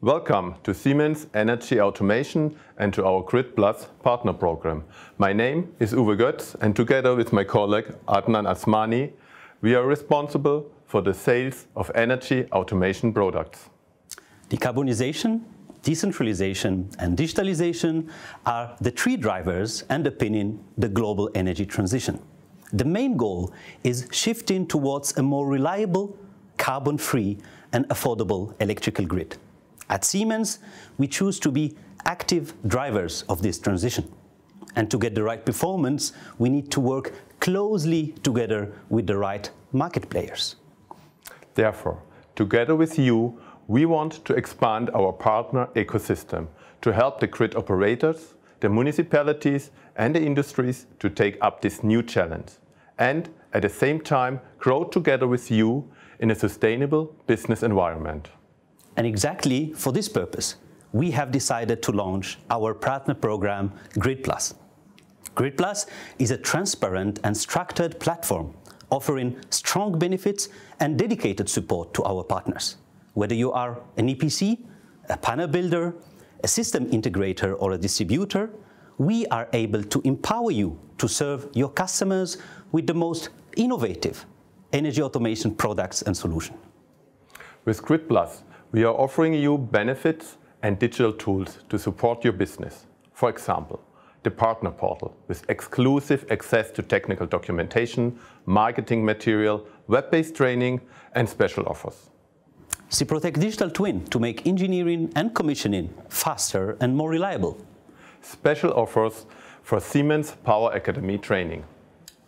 Welcome to Siemens Energy Automation and to our Grid Plus partner program. My name is Uwe Götz and together with my colleague Adnan Asmani, we are responsible for the sales of energy automation products. Decarbonization, decentralization and digitalization are the three drivers underpinning the global energy transition. The main goal is shifting towards a more reliable, carbon-free and affordable electrical grid. At Siemens, we choose to be active drivers of this transition. And to get the right performance, we need to work closely together with the right market players. Therefore, together with you, we want to expand our partner ecosystem to help the grid operators, the municipalities and the industries to take up this new challenge and at the same time grow together with you in a sustainable business environment. And exactly for this purpose, we have decided to launch our partner program, Grid Plus. Grid Plus is a transparent and structured platform offering strong benefits and dedicated support to our partners. Whether you are an EPC, a panel builder, a system integrator or a distributor, we are able to empower you to serve your customers with the most innovative energy automation products and solutions. With Grid Plus, we are offering you benefits and digital tools to support your business. For example, the partner portal with exclusive access to technical documentation, marketing material, web-based training and special offers. Ciprotec Digital Twin to make engineering and commissioning faster and more reliable. Special offers for Siemens Power Academy training.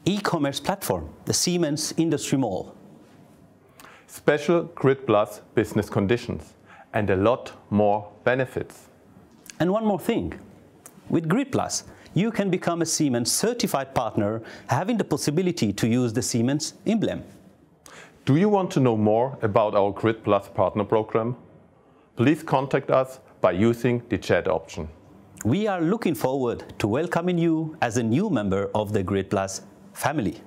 E-commerce platform, the Siemens Industry Mall special Grid Plus business conditions, and a lot more benefits. And one more thing. With Grid Plus, you can become a Siemens certified partner, having the possibility to use the Siemens emblem. Do you want to know more about our Grid Plus partner program? Please contact us by using the chat option. We are looking forward to welcoming you as a new member of the Grid Plus family.